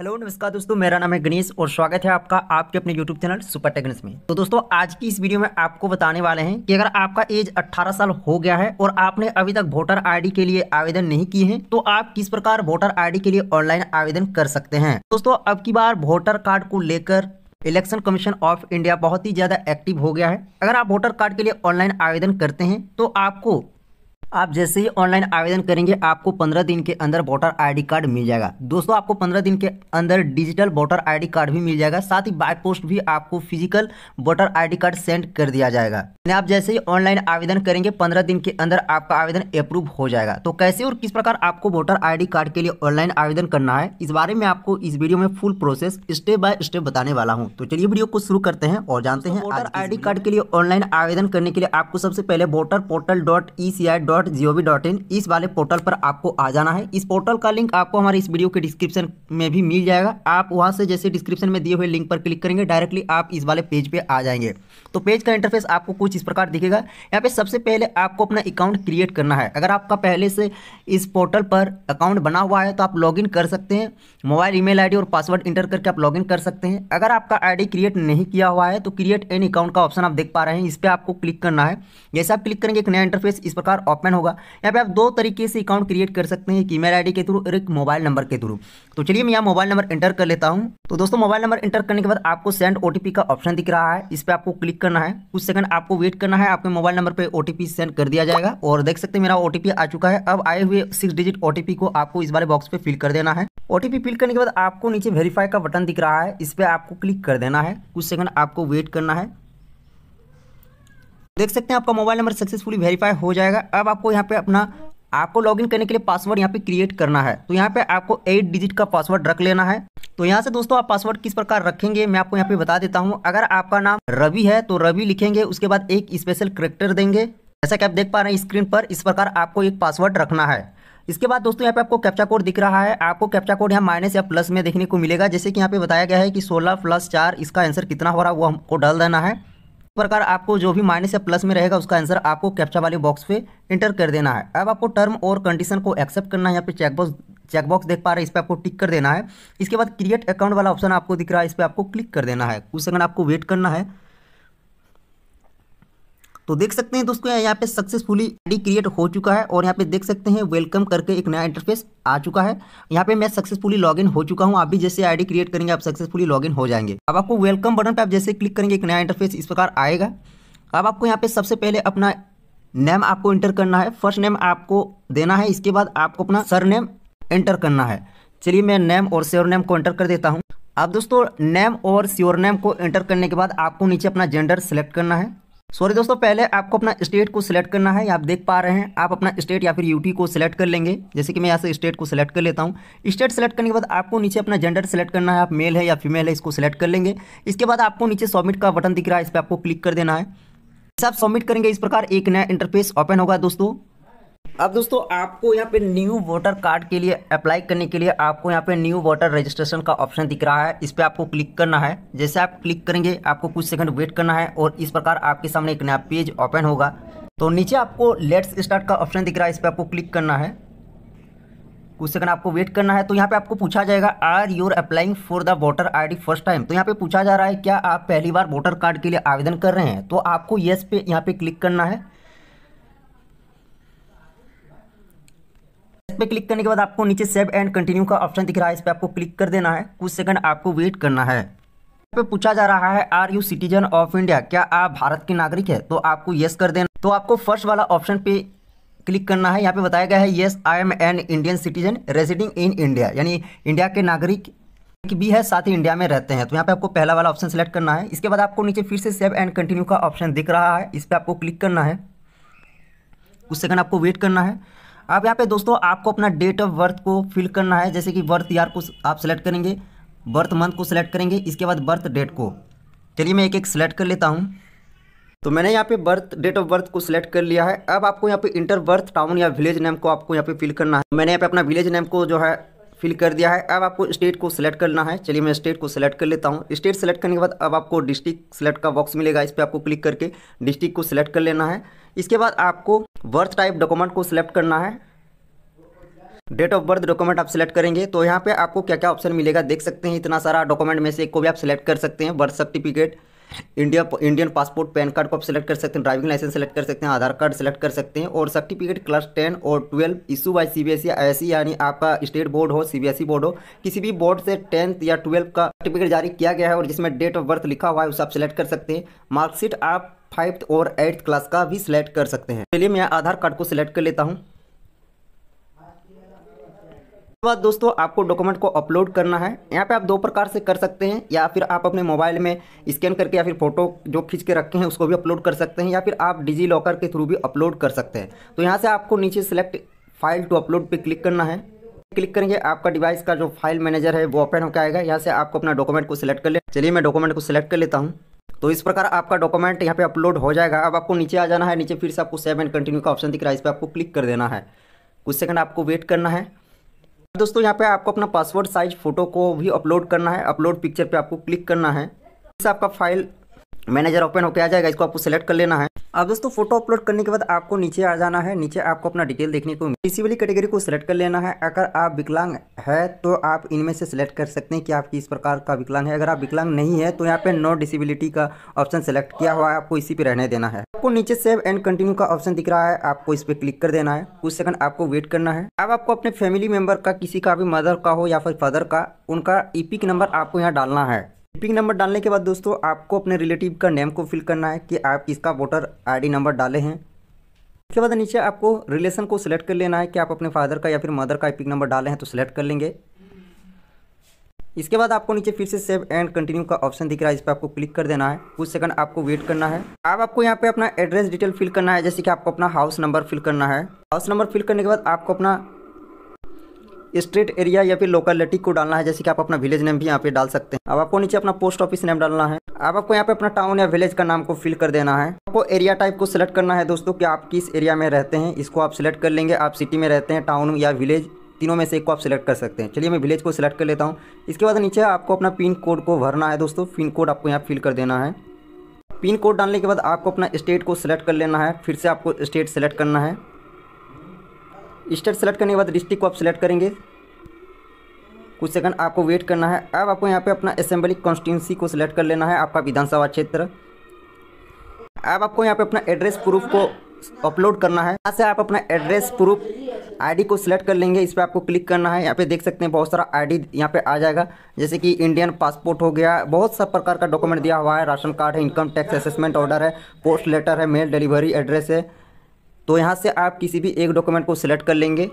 hello नमस्कार दोस्तों मेरा नाम है गणेश और स्वागत है आपका आपके अपने यूट्यूब चैनल सुपर टेक्निक्स में तो दोस्तों आज की इस वीडियो में आपको बताने वाले हैं कि अगर आपका एज 18 साल हो गया है और आपने अभी तक वोटर आईडी के लिए आवेदन नहीं किए हैं तो आप किस प्रकार वोटर आईडी के लिए ऑनलाइन आवेदन कर सकते हैं दोस्तों अब की बार वोटर कार्ड को लेकर इलेक्शन कमीशन ऑफ इंडिया बहुत ही ज़्यादा एक्टिव हो गया है अगर आप वोटर कार्ड के लिए ऑनलाइन आवेदन करते हैं तो आपको आप जैसे ही ऑनलाइन आवेदन करेंगे आपको 15 दिन के अंदर वोटर आईडी कार्ड मिल जाएगा दोस्तों आपको 15 दिन के अंदर डिजिटल वोटर आईडी कार्ड भी मिल जाएगा साथ ही बाय पोस्ट भी आपको physical voter ID card send कर दिया जाएगा आप जैसे ही ऑनलाइन आवेदन करेंगे 15 दिन के अंदर आपका आवेदन अप्रूव हो जाएगा तो कैसे और किस प्रकार आपको वोटर आई कार्ड के लिए ऑनलाइन आवेदन करना है इस बारे में आपको इस वीडियो में full process step by step बताने वाला हूँ तो चलिए वीडियो को शुरू करते हैं और जानते तो हैं वोटर आई कार्ड के लिए ऑनलाइन आवेदन करने के लिए आपको सबसे पहले voter portal dot E C I dot dot G O V dot in इस वाले पोर्टल पर आपको आ जाना है इस पोर्टल का लिंक आपको हमारे इस वीडियो के डिस्क्रिप्शन में भी मिल जाएगा आप वहाँ से जैसे डिस्क्रिप्शन में दिए हुए लिंक पर क्लिक करेंगे डायरेक्टली आप इस वाले पेज पे आ जाएंगे तो पेज का इंटरफेस आपको कुछ इस प्रकार दिखेगा यहाँ पे सबसे पहले आपको अपना अकाउंट क्रिएट करना है अगर आपका पहले से इस पोर्टल पर अकाउंट बना हुआ है तो आप लॉगिन कर सकते हैं मोबाइल ईमेल आईडी और पासवर्ड इंटर करके आप लॉगिन कर सकते हैं अगर आपका आईडी क्रिएट नहीं किया हुआ है तो क्रिएट एन अकाउंट का ऑप्शन आप देख पा रहे हैं इस पर आपको क्लिक करना है जैसे आप क्लिक करेंगे एक नया इंटरफेस इस प्रकार ओपन ओपन होगा यहाँ पे आप दो तरीके से अकाउंट क्रिएट कर सकते हैं एक ईमेल आईडी के थ्रू और एक मोबाइल नंबर के थ्रू तो चलिए मैं यहाँ मोबाइल नंबर एंटर कर लेता हूँ तो दोस्तों मोबाइल नंबर एंटर करने के बाद आपको सेंड ओटीपी का ऑप्शन दिख रहा है इस पर आपको क्लिक करना है कुछ सेकंड आपको वेट करना है आपके मोबाइल नंबर पर ओटीपी सेंड कर दिया जाएगा और देख सकते हैं मेरा ओटीपी आ चुका है अब आए हुए सिक्स डिजिट ओटीपी को आपको इस बारे बॉक्स पर फिल कर देना है ओटीपी फिल करने के बाद आपको नीचे वेरीफाई का बटन दिख रहा है इस पर आपको क्लिक कर देना है कुछ सेकंड आपको वेट करना है देख सकते हैं आपका मोबाइल नंबर सक्सेसफुली वेरीफाई हो जाएगा अब आपको यहाँ पे अपना आपको लॉगिन करने के लिए पासवर्ड यहाँ पे क्रिएट करना है तो यहाँ पे आपको एट डिजिट का पासवर्ड रख लेना है तो यहाँ से दोस्तों आप पासवर्ड किस प्रकार रखेंगे मैं आपको यहाँ पे बता देता हूँ अगर आपका नाम रवि है तो रवि लिखेंगे उसके बाद एक स्पेशल करेक्टर देंगे जैसा कि आप देख पा रहे हैं स्क्रीन पर इस प्रकार आपको एक पासवर्ड रखना है इसके बाद दोस्तों यहाँ पे आपको कैप्चा कोड दिख रहा है आपको कैप्चा कोड यहाँ माइनस या प्लस में देखने को मिलेगा जैसे कि यहाँ पे बताया गया है कि 16 प्लस चार इसका आंसर कितना हो रहा है वो हमको डाल देना है प्रकार आपको जो भी माइनस या प्लस में रहेगा उसका आंसर आपको कैप्चा वाले बॉक्स पे इंटर कर देना है अब आपको टर्म और कंडीशन को एक्सेप्ट करना है यहाँ पे चेकबॉक्स चेकबॉक्स देख पा रहे हैं इस पर आपको टिक कर देना है इसके बाद क्रिएट अकाउंट वाला ऑप्शन आपको दिख रहा है इस पर आपको क्लिक कर देना है कुछ सेकंड आपको वेट करना है तो देख सकते हैं दोस्तों यहाँ पे सक्सेसफुली आईडी क्रिएट हो चुका है और यहाँ पे देख सकते हैं वेलकम करके एक नया इंटरफेस आ चुका है यहाँ पे मैं सक्सेसफुली लॉगिन हो चुका हूँ आप भी जैसे आईडी क्रिएट करेंगे आप सक्सेसफुली लॉगिन हो जाएंगे अब आपको वेलकम बटन पर आप जैसे क्लिक करेंगे एक नया इंटरफेस इस प्रकार आएगा अब आपको यहाँ पे सबसे पहले अपना नेम आपको इंटर करना है फर्स्ट नेम आपको देना है इसके बाद आपको अपना सर नेम एंटर करना है चलिए मैं नेम और श्योर नेम को एंटर कर देता हूँ अब दोस्तों नेम और श्योर नेम को एंटर करने के बाद आपको नीचे अपना जेंडर सेलेक्ट करना है सॉरी दोस्तों पहले आपको अपना स्टेट को सिलेक्ट करना है आप देख पा रहे हैं आप अपना स्टेट या फिर यूटी को सिलेक्ट कर लेंगे जैसे कि मैं यहाँ से स्टेट को सिलेक्ट कर लेता हूँ स्टेट सेलेक्ट करने के बाद आपको नीचे अपना जेंडर सेलेक्ट करना है आप मेल है या फीमेल है इसको सिलेक्ट कर लेंगे इसके बाद आपको नीचे सबमिट का बटन दिख रहा है इस पर आपको क्लिक कर देना है आप सबमिट करेंगे इस प्रकार एक नया इंटरफेस ओपन होगा दोस्तों अब दोस्तों आपको यहाँ पे न्यू वोटर कार्ड के लिए अप्लाई करने के लिए आपको यहाँ पे न्यू वोटर रजिस्ट्रेशन का ऑप्शन दिख रहा है इस पर आपको क्लिक करना है जैसे आप क्लिक करेंगे आपको कुछ सेकंड वेट करना है और इस प्रकार आपके सामने एक नया पेज ओपन होगा तो नीचे आपको लेट्स स्टार्ट का ऑप्शन दिख रहा है इस पर आपको क्लिक करना है कुछ सेकंड आपको वेट करना है तो यहाँ पे आपको पूछा जाएगा are you applying for the voter ID first time तो यहाँ पे पूछा जा रहा है क्या आप पहली बार वोटर कार्ड के लिए आवेदन कर रहे हैं तो आपको येस पे यहाँ पे क्लिक करना है पे क्लिक करने के बाद आपको नीचे सेव एंड कंटिन्यू का ऑप्शन दिख रहा है इस पर आपको क्लिक कर देना है कुछ सेकंड आपको वेट करना है पे पूछा जा रहा है are you citizen of India क्या आप भारत के नागरिक तो है तो आपको येस कर देना तो आपको फर्स्ट वाला ऑप्शन पे क्लिक करना है यहाँ पे बताया गया है yes I am an Indian citizen residing in India यानी इंडिया के नागरिक भी है साथ ही इंडिया में रहते हैं तो यहाँ पे आपको पहला वाला ऑप्शन सेलेक्ट करना है इसके बाद आपको नीचे फिर से सेव एंड कंटिन्यू का ऑप्शन दिख रहा है इस पर आपको क्लिक करना है कुछ सेकंड आपको वेट करना है अब यहाँ पे दोस्तों आपको अपना डेट ऑफ बर्थ को फिल करना है जैसे कि बर्थ ईयर को आप सेलेक्ट करेंगे बर्थ मंथ को सिलेक्ट करेंगे इसके बाद बर्थ डेट को चलिए मैं एक एक सेलेक्ट कर लेता हूँ तो मैंने यहाँ पे बर्थ डेट ऑफ बर्थ को सिलेक्ट कर लिया है अब आपको यहाँ पे इंटर बर्थ टाउन या विलेज नेम को आपको यहाँ पे फिल करना है मैंने यहाँ पे अपना विलेज नेम को जो है फिल कर दिया है अब आपको स्टेट को सिलेक्ट करना है चलिए मैं स्टेट को सिलेक्ट कर लेता हूँ स्टेट सेलेक्ट करने के बाद अब आपको डिस्ट्रिक्ट सेलेक्ट का बॉक्स मिलेगा इस पर आपको क्लिक करके डिस्ट्रिक्ट को सिलेक्ट कर लेना है इसके बाद आपको बर्थ टाइप डॉक्यूमेंट को सिलेक्ट करना है डेट ऑफ बर्थ डॉक्यूमेंट आप सिलेक्ट करेंगे तो यहाँ पे आपको क्या क्या ऑप्शन मिलेगा देख सकते हैं इतना सारा डॉक्यूमेंट में से एक को भी आप सिलेक्ट कर सकते हैं birth certificate India Indian passport PAN card को आप सिलेक्ट कर सकते हैं ड्राइविंग लाइसेंस सेलेक्ट कर सकते हैं आधार कार्ड सेलेक्ट कर सकते हैं और सर्टिफिकेट क्लास टेन और twelve issue by C B S ऐसी यानी आपका स्टेट बोर्ड हो सी बोर्ड e हो किसी भी बोर्ड से टेंथ या ट्वेल्थ का सर्टिफिकेट जारी किया गया है और जिसमें डेट ऑफ बर्थ लिखा हुआ है उसे आप सिलेक्ट कर सकते हैं मार्कशीट आप फाइव्थ और एट्थ क्लास का भी सिलेक्ट कर सकते हैं चलिए मैं आधार कार्ड को सिलेक्ट कर लेता हूँ बाद दोस्तों आपको डॉक्यूमेंट को अपलोड करना है यहाँ पे आप दो प्रकार से कर सकते हैं या फिर आप अपने मोबाइल में स्कैन करके या फिर फोटो जो खींच के रखे हैं उसको भी अपलोड कर सकते हैं या फिर आप डिजी लॉकर के थ्रू भी अपलोड कर सकते हैं तो यहाँ से आपको नीचे सेलेक्ट फाइल टू अपलोड पे क्लिक करना है क्लिक करेंगे आपका डिवाइस का जो फाइल मैनेजर है वो ओपन होकर आएगा यहाँ से आपको अपना डॉक्यूमेंट को सिलेक्ट कर ले चलिए मैं डॉक्यूमेंट को सिलेक्ट कर लेता हूँ तो इस प्रकार आपका डॉक्यूमेंट यहाँ पे अपलोड हो जाएगा अब आपको नीचे आ जाना है नीचे फिर से आपको सेव एंड कंटिन्यू का ऑप्शन दिख रहा है इस पर आपको क्लिक कर देना है कुछ सेकंड आपको वेट करना है दोस्तों यहाँ पे आपको अपना पासवर्ड साइज फ़ोटो को भी अपलोड करना है अपलोड पिक्चर पे आपको क्लिक करना है इससे आपका फाइल मैनेजर ओपन होकर आ जाएगा इसको आपको सेलेक्ट कर लेना है अब दोस्तों फोटो अपलोड करने के बाद आपको नीचे आ जाना है नीचे आपको अपना डिटेल देखने को किसी वाली कैटेगरी को सिलेक्ट कर लेना है अगर आप विकलांग है तो आप इनमें से सिलेक्ट कर सकते हैं कि आप किस प्रकार का विकलांग है अगर आप विकलांग नहीं है तो यहाँ पे नो डिसेबिलिटी का ऑप्शन सेलेक्ट किया हुआ है आपको इसी पे रहने देना है आपको नीचे सेव एंड कंटिन्यू का ऑप्शन दिख रहा है आपको इस पे क्लिक कर देना है कुछ सेकंड आपको वेट करना है अब आपको अपने फैमिली मेंबर का किसी का भी मदर का हो या फिर फादर का उनका ईपिक नंबर आपको यहाँ डालना है पिन नंबर डालने के बाद दोस्तों आपको अपने रिलेटिव का नेम को फिल करना है कि आप किसका वोटर आईडी नंबर डाले हैं उसके बाद नीचे आपको रिलेशन को सिलेक्ट कर लेना है कि आप अपने फादर का या फिर मदर का पिक नंबर डाले हैं तो सिलेक्ट कर लेंगे इसके बाद आपको नीचे फिर से सेव एंड कंटिन्यू का ऑप्शन दिख रहा है इस पर आपको क्लिक कर देना है कुछ सेकंड आपको वेट करना है अब आपको यहाँ पे अपना एड्रेस डिटेल फिल करना है जैसे कि आपको अपना हाउस नंबर फिल करना है हाउस नंबर फिल करने के बाद आपको अपना स्ट्रीट एरिया या फिर लोकलिटी को डालना है जैसे कि आप अपना विलेज नेम भी यहाँ पे डाल सकते हैं अब आपको नीचे अपना पोस्ट ऑफिस नेम डालना है अब आपको यहाँ पे अपना टाउन या विलेज का नाम को फिल कर देना है आपको एरिया टाइप को सिलेक्ट करना है दोस्तों कि आप किस एरिया में रहते हैं इसको आप सिलेक्ट कर लेंगे आप सिटी में रहते हैं टाउन या विलेज तीनों में से एक को आप सिलेक्ट कर सकते हैं चलिए मैं विलेज को सिलेक्ट कर लेता हूँ इसके बाद नीचे आपको अपना पिन कोड को भरना है दोस्तों पिन कोड आपको यहाँ फिल कर देना है पिन कोड डालने के बाद आपको अपना स्टेट को सिलेक्ट कर लेना है फिर से आपको स्टेट सेलेक्ट करना है स्टेट सेलेक्ट करने के बाद डिस्ट्रिक्ट को आप सेलेक्ट करेंगे कुछ सेकंड आपको वेट करना है अब आपको यहाँ पे अपना असेंबली कॉन्स्टिट्यूंसी को सिलेक्ट कर लेना है आपका विधानसभा क्षेत्र अब आपको यहाँ पे अपना एड्रेस प्रूफ को अपलोड करना है यहाँ से आप अपना एड्रेस प्रूफ आईडी को सिलेक्ट कर लेंगे इस पर आपको क्लिक करना है यहाँ पे देख सकते हैं बहुत सारा आईडी यहाँ पर आ जाएगा जैसे कि इंडियन पासपोर्ट हो गया बहुत सब प्रकार का डॉक्यूमेंट दिया हुआ है राशन कार्ड है इनकम टैक्स असेसमेंट ऑर्डर है पोस्ट लेटर है मेल डिलीवरी एड्रेस है तो यहाँ से आप किसी भी एक डॉक्यूमेंट को सिलेक्ट कर लेंगे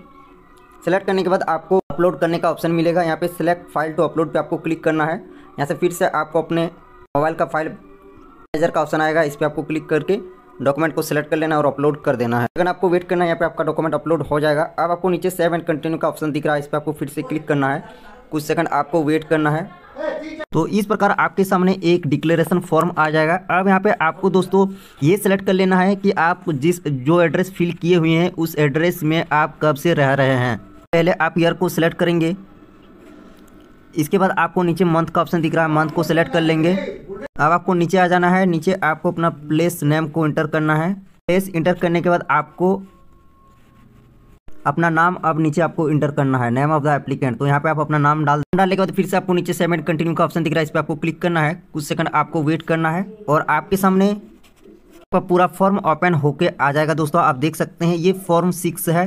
सेलेक्ट करने के बाद आपको अपलोड करने का ऑप्शन मिलेगा यहाँ पे सेलेक्ट फाइल टू अपलोड पे आपको क्लिक करना है यहाँ से फिर से आपको अपने मोबाइल का फाइल मैनेजर का ऑप्शन आएगा इस पर आपको क्लिक करके डॉक्यूमेंट को सिलेक्ट कर लेना और अपलोड कर देना है अगर आपको वेट करना है यहाँ पे आपका डॉक्यूमेंट अपलोड हो जाएगा अब आपको नीचे सेव एंड कंटिन्यू का ऑप्शन दिख रहा है इस पर आपको फिर से क्लिक करना है कुछ सेकंड आपको वेट करना है तो इस प्रकार आपके सामने एक डिक्लेरेशन फॉर्म आ जाएगा अब यहाँ पे आपको दोस्तों ये सिलेक्ट कर लेना है कि आप जिस जो एड्रेस फिल किए हुए हैं उस एड्रेस में आप कब से रह रहे हैं पहले आप ईयर को सिलेक्ट करेंगे इसके बाद आपको नीचे मंथ का ऑप्शन दिख रहा है मंथ को सिलेक्ट कर लेंगे अब आपको नीचे आ जाना है नीचे आपको अपना प्लेस नेम को इंटर करना है प्लेस इंटर करने के बाद आपको अपना नाम अब नीचे आपको इंटर करना है नेम ऑफ द एप्लीकेंट तो यहाँ पे आप अपना नाम डाल डालने के बाद फिर से आपको नीचे सेमेंट कंटिन्यू का ऑप्शन दिख रहा है इस पर आपको क्लिक करना है कुछ सेकंड आपको वेट करना है और आपके सामने आपका पूरा फॉर्म ओपन होके आ जाएगा दोस्तों आप देख सकते हैं ये फॉर्म सिक्स है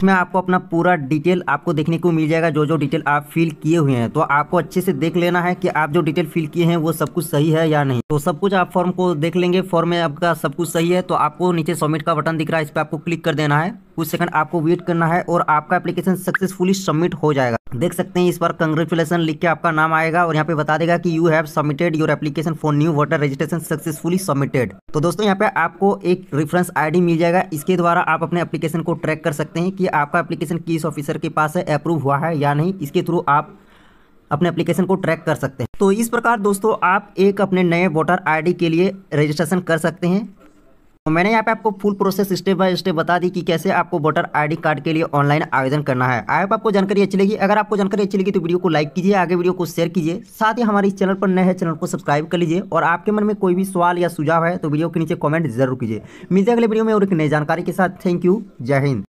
इसमें आपको अपना पूरा डिटेल आपको देखने को मिल जाएगा जो जो डिटेल आप फिल किए हुए हैं तो आपको अच्छे से देख लेना है कि आप जो डिटेल फिल किए हैं वो सब कुछ सही है या नहीं तो सब कुछ आप फॉर्म को देख लेंगे फॉर्म में आपका सब कुछ सही है तो आपको नीचे सबमिट का बटन दिख रहा है इस पर आपको क्लिक कर देना है कुछ सेकंड आपको वेट करना है और आपका एप्लीकेशन सक्सेसफुली सबमिट हो जाएगा देख सकते हैं इस बार कंग्रेचुलेसन लिख के आपका नाम आएगा और यहाँ पे बता देगा कि you have submitted your application for new voter registration successfully submitted तो दोस्तों यहाँ पे आपको एक रेफरेंस आईडी मिल जाएगा इसके द्वारा आप अपने एप्लीकेशन को ट्रैक कर सकते हैं कि आपका एप्लीकेशन किस ऑफिसर के पास है अप्रूव हुआ है या नहीं इसके थ्रू आप अपने एप्लीकेशन को ट्रैक कर सकते हैं तो इस प्रकार दोस्तों आप एक अपने नए वोटर आईडी के लिए रजिस्ट्रेशन कर सकते हैं तो मैंने यहाँ पे आपको full process step by step बता दी कि कैसे आपको वोटर आईडी कार्ड के लिए ऑनलाइन आवेदन करना है आई आपको जानकारी अच्छी लगी अगर आपको जानकारी अच्छी लगी तो वीडियो को लाइक कीजिए आगे वीडियो को शेयर कीजिए साथ ही हमारे इस चैनल पर नए हैं चैनल को सब्सक्राइब कर लीजिए और आपके मन में कोई भी सवाल या सुझाव है तो वीडियो के नीचे कॉमेंट जरूर कीजिए मिलते अगले वीडियो में और एक नई जानकारी के साथ थैंक यू जय हिंद